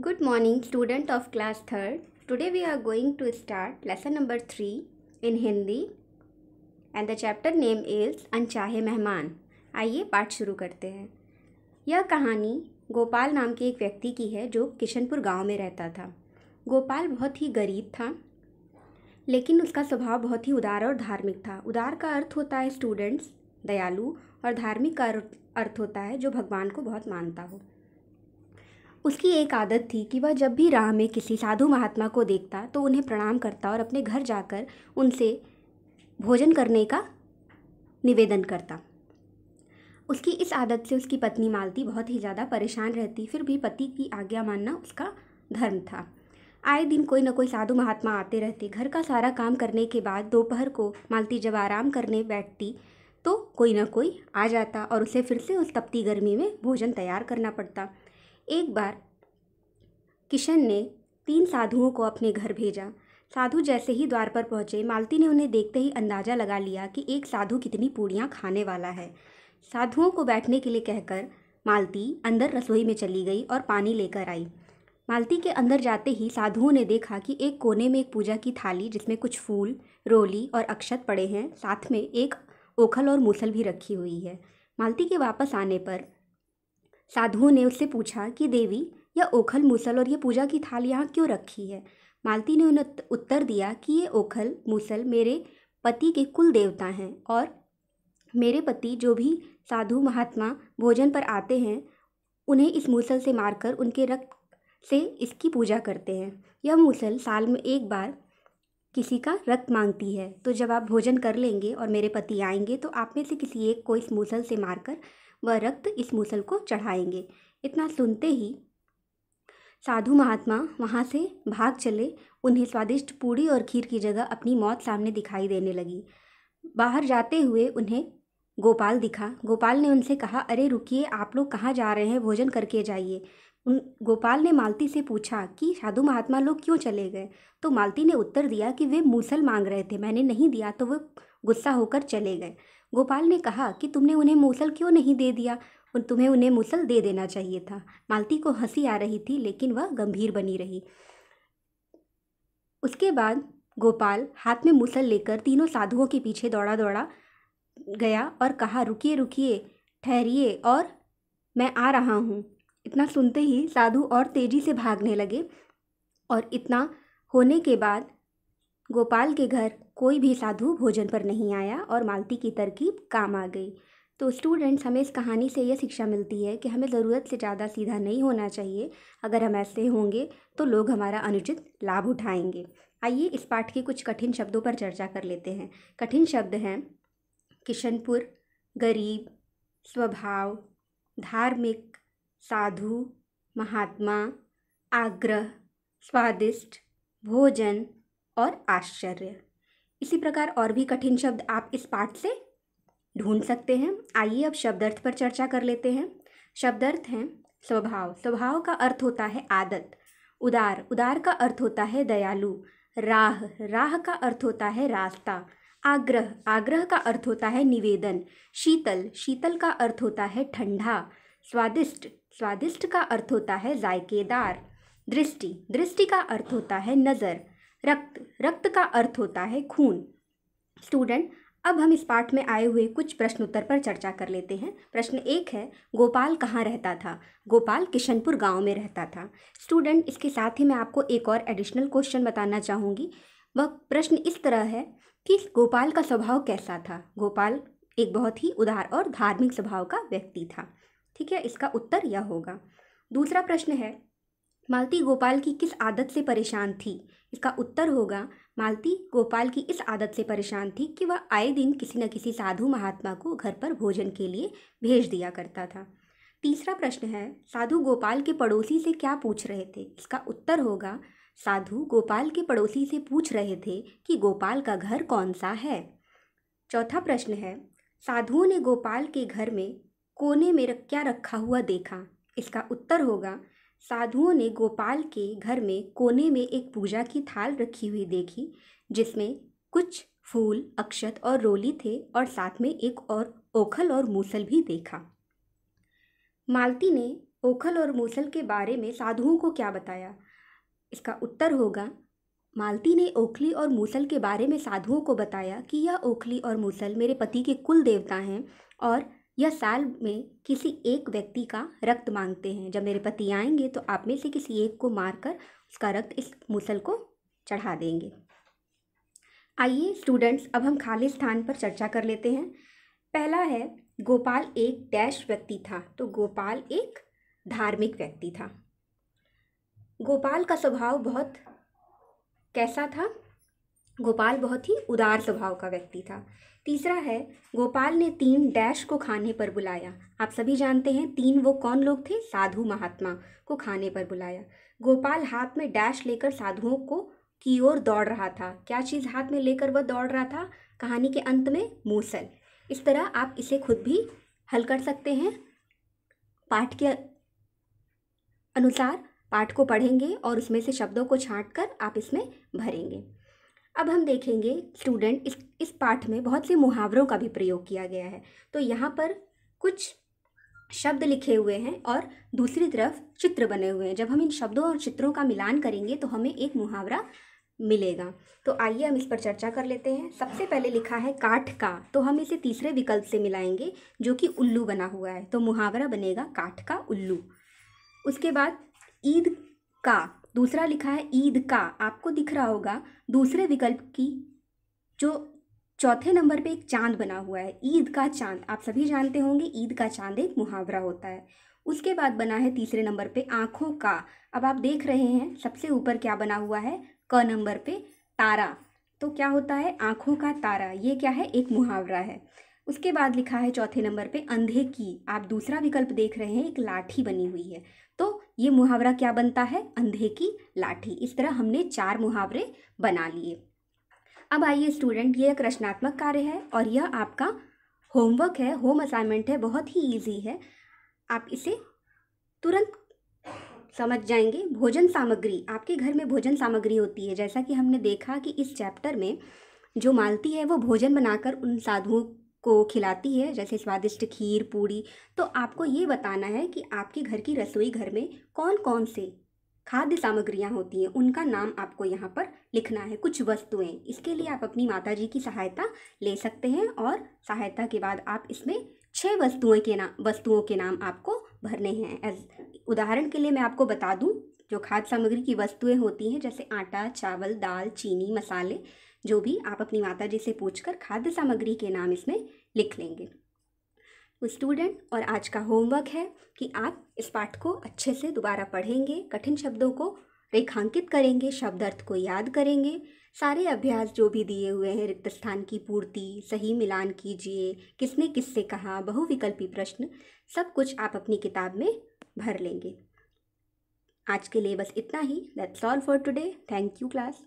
good morning student of class third today we are going to start lesson number three in Hindi and the chapter name is Anchahe Mehman आइए पाठ शुरू करते हैं यह कहानी गोपाल नाम के एक व्यक्ति की है जो किशनपुर गांव में रहता था गोपाल बहुत ही गरीब था लेकिन उसका स्वभाव बहुत ही उदार और धार्मिक था उदार का अर्थ होता है स्टूडेंट्स दयालु और धार्मिक का अर्थ होता है जो भगवान को बहुत मानता हो उसकी एक आदत थी कि वह जब भी राह में किसी साधु महात्मा को देखता तो उन्हें प्रणाम करता और अपने घर जाकर उनसे भोजन करने का निवेदन करता उसकी इस आदत से उसकी पत्नी मालती बहुत ही ज़्यादा परेशान रहती फिर भी पति की आज्ञा मानना उसका धर्म था आए दिन कोई ना कोई साधु महात्मा आते रहते घर का सारा काम करने के बाद दोपहर को मालती जब आराम करने बैठती तो कोई ना कोई आ जाता और उसे फिर से उस तपती गर्मी में भोजन तैयार करना पड़ता एक बार किशन ने तीन साधुओं को अपने घर भेजा साधु जैसे ही द्वार पर पहुंचे मालती ने उन्हें देखते ही अंदाज़ा लगा लिया कि एक साधु कितनी पूड़ियाँ खाने वाला है साधुओं को बैठने के लिए कहकर मालती अंदर रसोई में चली गई और पानी लेकर आई मालती के अंदर जाते ही साधुओं ने देखा कि एक कोने में एक पूजा की थाली जिसमें कुछ फूल रोली और अक्षत पड़े हैं साथ में एक ओखल और मूसल भी रखी हुई है मालती के वापस आने पर साधुओं ने उससे पूछा कि देवी यह ओखल मूसल और यह पूजा की थाल यहाँ क्यों रखी है मालती ने उन्हें उत्तर दिया कि ये ओखल मूसल मेरे पति के कुल देवता हैं और मेरे पति जो भी साधु महात्मा भोजन पर आते हैं उन्हें इस मूसल से मारकर उनके रक्त से इसकी पूजा करते हैं यह मूसल साल में एक बार किसी का रक्त मांगती है तो जब आप भोजन कर लेंगे और मेरे पति आएंगे तो आप में से किसी एक को इस मूसल से मारकर वह रक्त इस मूसल को चढ़ाएंगे इतना सुनते ही साधु महात्मा वहाँ से भाग चले उन्हें स्वादिष्ट पूड़ी और खीर की जगह अपनी मौत सामने दिखाई देने लगी बाहर जाते हुए उन्हें गोपाल दिखा गोपाल ने उनसे कहा अरे रुकिए आप लोग कहाँ जा रहे हैं भोजन करके जाइए उन गोपाल ने मालती से पूछा कि साधु महात्मा लोग क्यों चले गए तो मालती ने उत्तर दिया कि वे मूसल मांग रहे थे मैंने नहीं दिया तो वह गुस्सा होकर चले गए गोपाल ने कहा कि तुमने उन्हें मूसल क्यों नहीं दे दिया तुम्हें उन्हें मूसल दे देना चाहिए था मालती को हंसी आ रही थी लेकिन वह गंभीर बनी रही उसके बाद गोपाल हाथ में मूसल लेकर तीनों साधुओं के पीछे दौड़ा दौड़ा गया और कहा रुकिए रुकिए ठहरिए और मैं आ रहा हूँ इतना सुनते ही साधु और तेज़ी से भागने लगे और इतना होने के बाद गोपाल के घर कोई भी साधु भोजन पर नहीं आया और मालती की तरकीब काम आ गई तो स्टूडेंट्स हमें इस कहानी से यह शिक्षा मिलती है कि हमें ज़रूरत से ज़्यादा सीधा नहीं होना चाहिए अगर हम ऐसे होंगे तो लोग हमारा अनुचित लाभ उठाएंगे आइए इस पाठ के कुछ कठिन शब्दों पर चर्चा कर लेते हैं कठिन शब्द हैं किशनपुर गरीब स्वभाव धार्मिक साधु महात्मा आग्रह स्वादिष्ट भोजन और आश्चर्य इसी प्रकार और भी कठिन शब्द आप इस पाठ से ढूंढ सकते हैं आइए अब शब्दार्थ पर चर्चा कर लेते हैं शब्दार्थ हैं स्वभाव स्वभाव का अर्थ होता है आदत उदार उदार का अर्थ होता है दयालु राह राह का अर्थ होता है रास्ता आग्रह आग्रह का अर्थ होता है निवेदन शीतल शीतल का अर्थ होता है ठंडा स्वादिष्ट स्वादिष्ट का अर्थ होता है जायकेदार दृष्टि दृष्टि का अर्थ होता है नज़र रक्त रक्त का अर्थ होता है खून स्टूडेंट अब हम इस पाठ में आए हुए कुछ प्रश्न उत्तर पर चर्चा कर लेते हैं प्रश्न एक है गोपाल कहाँ रहता था गोपाल किशनपुर गांव में रहता था स्टूडेंट इसके साथ ही मैं आपको एक और एडिशनल क्वेश्चन बताना चाहूँगी वह प्रश्न इस तरह है कि गोपाल का स्वभाव कैसा था गोपाल एक बहुत ही उदार और धार्मिक स्वभाव का व्यक्ति था ठीक है इसका उत्तर यह होगा दूसरा प्रश्न है मालती गोपाल की किस आदत से परेशान थी इसका उत्तर होगा मालती गोपाल की इस आदत से परेशान थी कि वह आए दिन किसी न किसी साधु महात्मा को घर पर भोजन के लिए भेज दिया करता था तीसरा प्रश्न है साधु गोपाल के पड़ोसी से क्या पूछ रहे थे इसका उत्तर होगा साधु गोपाल के पड़ोसी से पूछ रहे थे कि गोपाल का घर कौन सा है चौथा प्रश्न है साधुओं ने गोपाल के घर में कोने में क्या रखा हुआ देखा इसका उत्तर होगा साधुओं ने गोपाल के घर में कोने में एक पूजा की थाल रखी हुई देखी जिसमें कुछ फूल अक्षत और रोली थे और साथ में एक और ओखल और मूसल भी देखा मालती ने ओखल और मूसल के बारे में साधुओं को क्या बताया इसका उत्तर होगा मालती ने ओखली और मूसल के बारे में साधुओं को बताया कि यह ओखली और मूसल मेरे पति के कुल देवता हैं और यह साल में किसी एक व्यक्ति का रक्त मांगते हैं जब मेरे पति आएंगे तो आप में से किसी एक को मारकर उसका रक्त इस मुसल को चढ़ा देंगे आइए स्टूडेंट्स अब हम खाली स्थान पर चर्चा कर लेते हैं पहला है गोपाल एक डैश व्यक्ति था तो गोपाल एक धार्मिक व्यक्ति था गोपाल का स्वभाव बहुत कैसा था गोपाल बहुत ही उदार स्वभाव का व्यक्ति था तीसरा है गोपाल ने तीन डैश को खाने पर बुलाया आप सभी जानते हैं तीन वो कौन लोग थे साधु महात्मा को खाने पर बुलाया गोपाल हाथ में डैश लेकर साधुओं को की ओर दौड़ रहा था क्या चीज़ हाथ में लेकर वह दौड़ रहा था कहानी के अंत में मूसल इस तरह आप इसे खुद भी हल कर सकते हैं पाठ के अनुसार पाठ को पढ़ेंगे और उसमें से शब्दों को छाँट कर आप इसमें भरेंगे अब हम देखेंगे स्टूडेंट इस इस पाठ में बहुत से मुहावरों का भी प्रयोग किया गया है तो यहाँ पर कुछ शब्द लिखे हुए हैं और दूसरी तरफ चित्र बने हुए हैं जब हम इन शब्दों और चित्रों का मिलान करेंगे तो हमें एक मुहावरा मिलेगा तो आइए हम इस पर चर्चा कर लेते हैं सबसे पहले लिखा है काठ का तो हम इसे तीसरे विकल्प से मिलाएंगे जो कि उल्लू बना हुआ है तो मुहावरा बनेगा काठ का उल्लू उसके बाद ईद का दूसरा लिखा है ईद का आपको दिख रहा होगा दूसरे विकल्प की जो चौथे नंबर पे एक चांद बना हुआ है ईद का चांद आप सभी जानते होंगे ईद का चांद एक मुहावरा होता है उसके बाद बना है तीसरे नंबर पे आँखों का अब आप देख रहे हैं सबसे ऊपर क्या बना हुआ है क नंबर पे तारा तो क्या होता है आँखों का तारा ये क्या है एक मुहावरा है उसके बाद लिखा है चौथे नंबर पे अंधे की आप दूसरा विकल्प देख रहे हैं एक लाठी बनी हुई है तो ये मुहावरा क्या बनता है अंधे की लाठी इस तरह हमने चार मुहावरे बना लिए अब आइए स्टूडेंट ये एक रचनात्मक कार्य है और यह आपका होमवर्क है होम असाइनमेंट है बहुत ही ईजी है आप इसे तुरंत समझ जाएंगे भोजन सामग्री आपके घर में भोजन सामग्री होती है जैसा कि हमने देखा कि इस चैप्टर में जो मालती है वो भोजन बनाकर उन साधुओं को खिलाती है जैसे स्वादिष्ट खीर पूड़ी तो आपको ये बताना है कि आपके घर की रसोई घर में कौन कौन से खाद्य सामग्रियाँ होती हैं उनका नाम आपको यहाँ पर लिखना है कुछ वस्तुएँ इसके लिए आप अपनी माता जी की सहायता ले सकते हैं और सहायता के बाद आप इसमें छः वस्तुएँ के नाम वस्तुओं के नाम आपको भरने हैं एज उदाहरण के लिए मैं आपको बता दूँ जो खाद्य सामग्री की वस्तुएँ होती हैं जैसे आटा चावल दाल चीनी मसाले जो भी आप अपनी माता जी से पूछ कर खाद्य सामग्री के नाम इसमें लिख लेंगे तो स्टूडेंट और आज का होमवर्क है कि आप इस पाठ को अच्छे से दोबारा पढ़ेंगे कठिन शब्दों को रेखांकित करेंगे शब्द अर्थ को याद करेंगे सारे अभ्यास जो भी दिए हुए हैं रिक्त स्थान की पूर्ति सही मिलान कीजिए किसने किससे कहा बहुविकल्पी प्रश्न सब कुछ आप अपनी किताब में भर लेंगे आज के लिए बस इतना ही that's all for today thank you class